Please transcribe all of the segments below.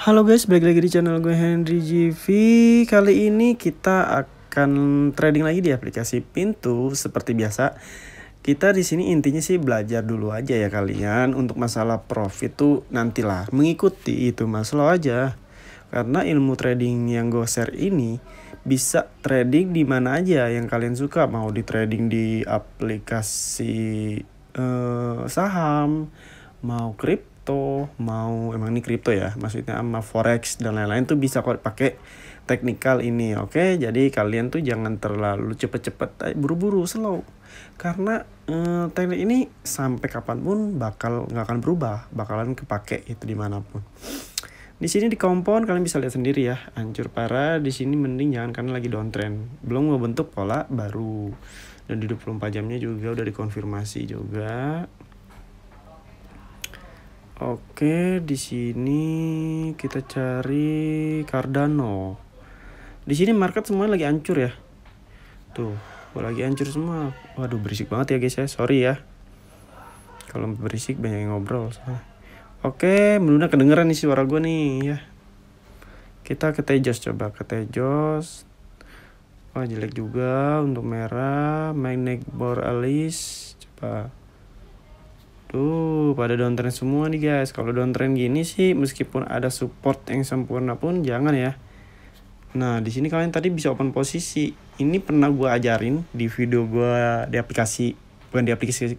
Halo guys, balik lagi di channel gue Henry GV Kali ini kita akan trading lagi di aplikasi Pintu Seperti biasa, kita di sini intinya sih belajar dulu aja ya kalian Untuk masalah profit tuh nantilah mengikuti itu mas lo aja Karena ilmu trading yang gue share ini bisa trading di mana aja yang kalian suka Mau di trading di aplikasi eh, saham, mau kripto kripto mau emang ini kripto ya maksudnya sama forex dan lain-lain tuh bisa kok pakai teknikal ini oke okay? jadi kalian tuh jangan terlalu cepet-cepet eh, buru-buru slow karena eh, teknik ini sampai kapanpun bakal nggak akan berubah bakalan kepake itu dimanapun di sini di kompon kalian bisa lihat sendiri ya hancur parah di sini mending jangan karena lagi downtrend belum membentuk pola baru dan di 24 jamnya juga udah dikonfirmasi juga Oke, di sini kita cari Cardano. Di sini market semua lagi hancur ya. Tuh, lagi hancur semua. Waduh, berisik banget ya guys ya. Sorry ya. Kalau berisik banyak yang ngobrol. Soalnya. Oke, menunda kedengeran nih suara gue nih ya. Kita ke Tejos coba, ke Tejos. Wah, jelek juga untuk merah. Magnet Alice Coba Tuh, pada downtrend semua nih guys. Kalau downtrend gini sih, meskipun ada support yang sempurna pun jangan ya. Nah, di sini kalian tadi bisa open posisi. Ini pernah gue ajarin di video gue di aplikasi, bukan di aplikasi,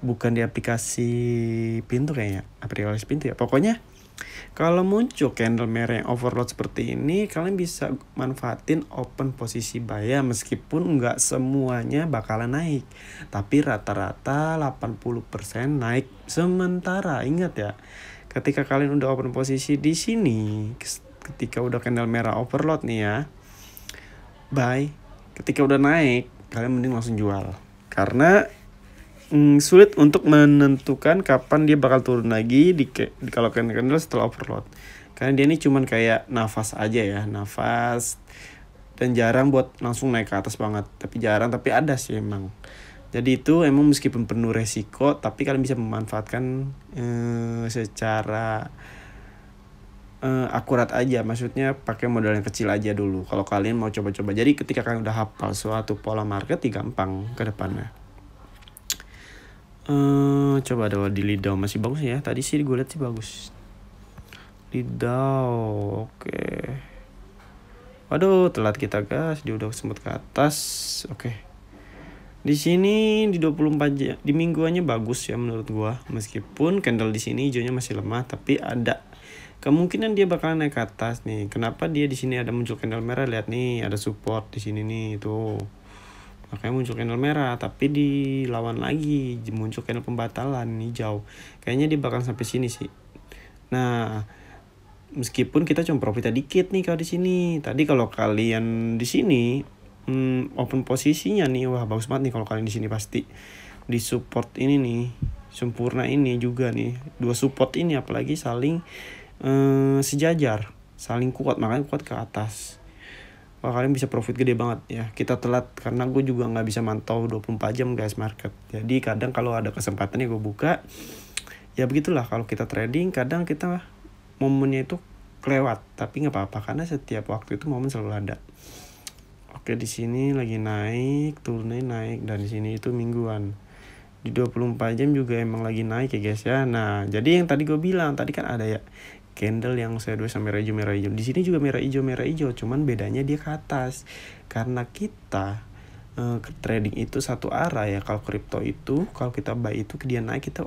bukan di aplikasi pintu kayaknya, aplikasi pintu ya. Pokoknya kalau muncul candle merah yang overload seperti ini, kalian bisa manfaatin open posisi buyer meskipun nggak semuanya bakalan naik. Tapi rata-rata 80% naik sementara, ingat ya. Ketika kalian udah open posisi di sini, ketika udah candle merah overload nih ya, buy. Ketika udah naik, kalian mending langsung jual. Karena mm, sulit untuk menentukan kapan dia bakal turun lagi di, di kalau candle setelah overload karena dia ini cuman kayak nafas aja ya nafas dan jarang buat langsung naik ke atas banget tapi jarang tapi ada sih emang jadi itu emang meskipun penuh resiko tapi kalian bisa memanfaatkan eh, secara eh, akurat aja maksudnya pakai modal yang kecil aja dulu kalau kalian mau coba-coba jadi ketika kalian udah hafal suatu pola market ya gampang ke depannya uh, coba ada di Lidau masih bagus ya tadi sih gue lihat sih bagus Lidau oke okay. waduh telat kita gas dia udah sempat ke atas oke okay. di sini di 24 jam di mingguannya bagus ya menurut gua meskipun candle di sini hijaunya masih lemah tapi ada kemungkinan dia bakalan naik ke atas nih kenapa dia di sini ada muncul candle merah lihat nih ada support di sini nih tuh makanya muncul candle merah tapi dilawan lagi muncul candle pembatalan hijau kayaknya dia bakal sampai sini sih nah meskipun kita cuma profit dikit nih kalau di sini tadi kalau kalian di sini hmm, open posisinya nih wah bagus banget nih kalau kalian di sini pasti di support ini nih sempurna ini juga nih dua support ini apalagi saling hmm, sejajar saling kuat makanya kuat ke atas wah kalian bisa profit gede banget ya kita telat karena gue juga nggak bisa mantau 24 jam guys market jadi kadang kalau ada kesempatan ya gue buka ya begitulah kalau kita trading kadang kita momennya itu kelewat tapi nggak apa-apa karena setiap waktu itu momen selalu ada oke di sini lagi naik turunnya naik dan di sini itu mingguan di 24 jam juga emang lagi naik ya guys ya nah jadi yang tadi gue bilang tadi kan ada ya candle yang saya dua sama merah hijau merah hijau di sini juga merah hijau merah hijau cuman bedanya dia ke atas karena kita uh, trading itu satu arah ya kalau kripto itu kalau kita buy itu dia naik kita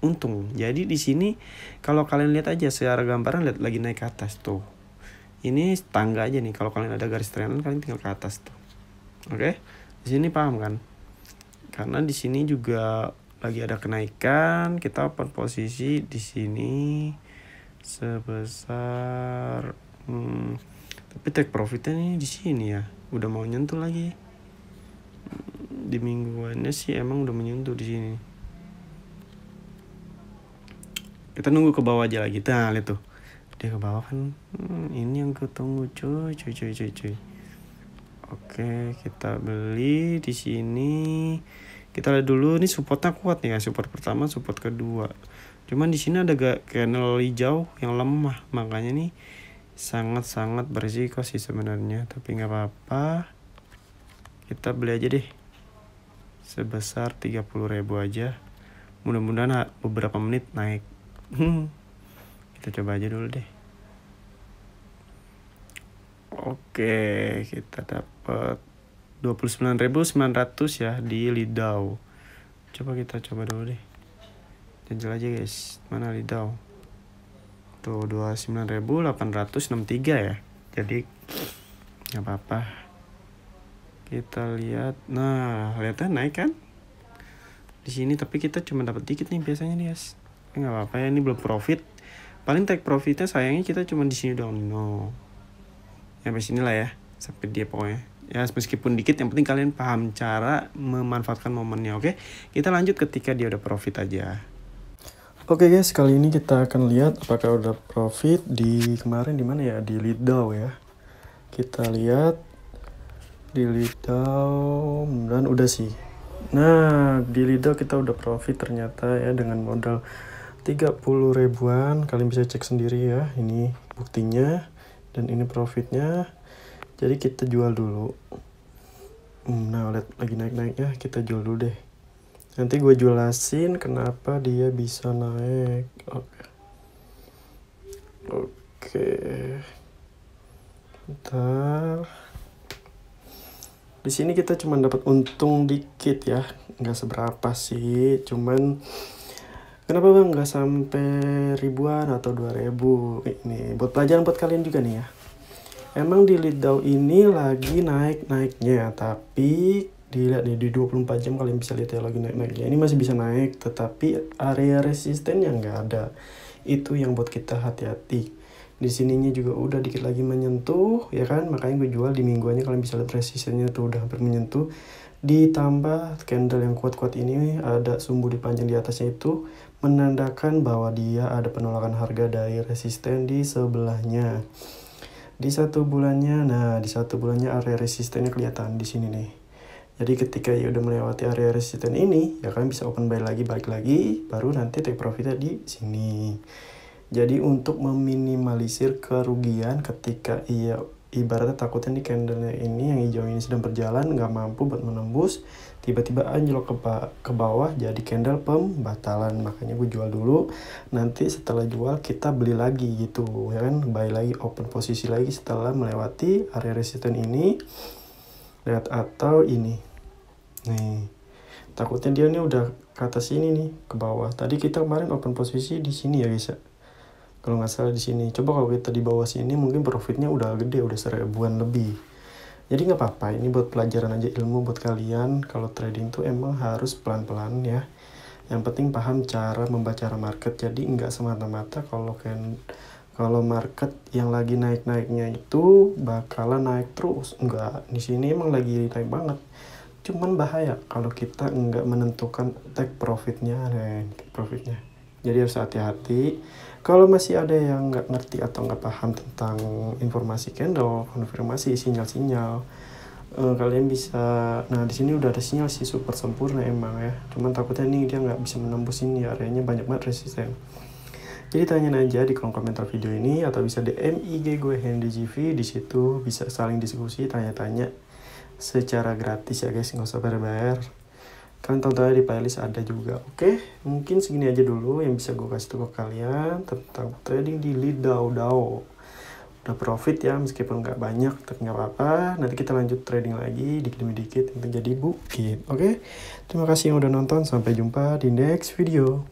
untung jadi di sini kalau kalian lihat aja secara gambaran lihat lagi naik ke atas tuh ini tangga aja nih kalau kalian ada garis trenan kalian tinggal ke atas tuh oke okay? di sini paham kan karena di sini juga lagi ada kenaikan kita open posisi di sini sebesar hmm, tapi take profitnya nih di sini ya udah mau nyentuh lagi hmm, di mingguannya sih emang udah menyentuh di sini kita nunggu ke bawah aja lagi kita nah, lihat tuh dia ke bawah kan hmm, ini yang ketemu cuy cuy cuy cuy cuy oke kita beli di sini kita lihat dulu ini supportnya kuat nih ya support pertama support kedua Cuman di sini ada gak kernel hijau yang lemah, makanya nih sangat-sangat berisiko sih sebenarnya, tapi nggak apa-apa. Kita beli aja deh. Sebesar ribu aja. Mudah-mudahan beberapa menit naik. Kita coba aja dulu deh. Oke, kita dapat 29.900 ya di Lidau. Coba kita coba dulu deh. Jajal aja guys. Mana Lidau? Tuh 29.863 ya. Jadi nggak apa-apa. Kita lihat. Nah, lihatnya naik kan? Di sini tapi kita cuma dapat dikit nih biasanya nih guys. Nggak apa-apa ya, ini belum profit. Paling take profitnya sayangnya kita cuma di sini doang. No. Ya sampai lah ya. Sampai dia pokoknya ya meskipun dikit yang penting kalian paham cara memanfaatkan momennya oke okay? kita lanjut ketika dia udah profit aja Oke okay guys, kali ini kita akan lihat apakah udah profit di kemarin di mana ya di Lidl ya. Kita lihat di Lidl dan udah sih. Nah, di Lidl kita udah profit ternyata ya dengan modal 30 ribuan. Kalian bisa cek sendiri ya. Ini buktinya dan ini profitnya. Jadi kita jual dulu. Hmm, nah, lihat lagi naik-naik ya. Kita jual dulu deh. Nanti gue jelasin kenapa dia bisa naik. Oke. Oke. Okay. Bentar. Di sini kita cuma dapat untung dikit ya. Nggak seberapa sih. Cuman kenapa bang nggak sampai ribuan atau dua ribu ini buat pelajaran buat kalian juga nih ya emang di Lidau ini lagi naik naiknya tapi dilihat nih di 24 jam kalian bisa lihat ya lagi naik naik ya ini masih bisa naik tetapi area resisten yang nggak ada itu yang buat kita hati-hati di sininya juga udah dikit lagi menyentuh ya kan makanya gue jual di mingguannya kalian bisa lihat resistennya tuh udah hampir menyentuh ditambah candle yang kuat-kuat ini ada sumbu di panjang di atasnya itu menandakan bahwa dia ada penolakan harga dari resisten di sebelahnya di satu bulannya nah di satu bulannya area resistennya kelihatan di sini nih jadi ketika ya udah melewati area resisten ini, ya kalian bisa open buy lagi, balik lagi, baru nanti take profitnya di sini. Jadi untuk meminimalisir kerugian ketika ia ibaratnya takutnya di candle ini yang hijau ini sedang berjalan nggak mampu buat menembus tiba-tiba anjlok ke, ba ke bawah jadi candle pembatalan makanya gue jual dulu nanti setelah jual kita beli lagi gitu ya kan buy lagi open posisi lagi setelah melewati area resisten ini lihat atau ini nih takutnya dia ini udah ke atas sini nih ke bawah tadi kita kemarin open posisi di sini ya guys ya kalau nggak salah di sini coba kalau kita di bawah sini mungkin profitnya udah gede udah seribuan lebih jadi nggak apa-apa ini buat pelajaran aja ilmu buat kalian kalau trading tuh emang harus pelan-pelan ya yang penting paham cara membaca market jadi nggak semata-mata kalau kalian kalau market yang lagi naik-naiknya itu bakalan naik terus. Enggak, di sini emang lagi naik banget. Cuman bahaya kalau kita enggak menentukan take profitnya dan take profitnya. Jadi harus hati-hati. Kalau masih ada yang nggak ngerti atau nggak paham tentang informasi candle, konfirmasi sinyal-sinyal, eh, kalian bisa. Nah di sini udah ada sinyal sih super sempurna emang ya. Cuman takutnya nih dia nggak bisa menembus ini areanya banyak banget resisten. Jadi tanya aja di kolom komentar video ini atau bisa DM IG gue Hendy GV di situ bisa saling diskusi tanya-tanya secara gratis ya guys nggak usah bayar-bayar. Kalian tonton aja di playlist ada juga. Oke, mungkin segini aja dulu yang bisa gue kasih tahu ke kalian tentang trading di Lidao Dao. Udah profit ya meskipun nggak banyak tapi nggak apa-apa. Nanti kita lanjut trading lagi dikit demi dikit untuk jadi bukit. Oke, terima kasih yang udah nonton. Sampai jumpa di next video.